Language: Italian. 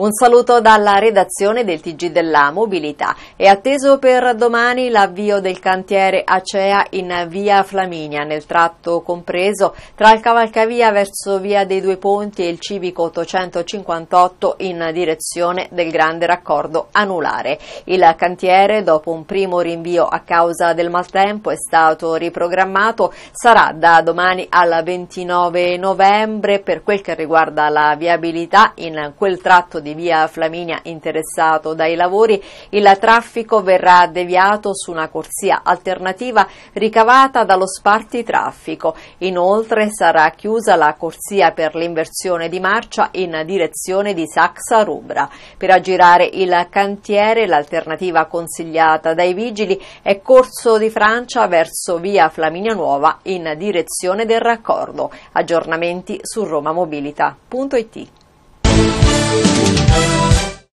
Un saluto dalla redazione del TG della Mobilità. È atteso per domani l'avvio del cantiere Acea in via Flaminia, nel tratto compreso tra il Cavalcavia verso via dei Due Ponti e il Civico 858 in direzione del grande raccordo anulare. Il cantiere, dopo un primo rinvio a causa del maltempo, è stato riprogrammato, sarà da domani al 29 novembre per quel che riguarda la viabilità in quel tratto di di via Flaminia interessato dai lavori, il traffico verrà deviato su una corsia alternativa ricavata dallo spartitraffico. Inoltre sarà chiusa la corsia per l'inversione di marcia in direzione di Saxa Rubra. Per aggirare il cantiere l'alternativa consigliata dai vigili è Corso di Francia verso via Flaminia Nuova in direzione del raccordo. Aggiornamenti su romamobilita.it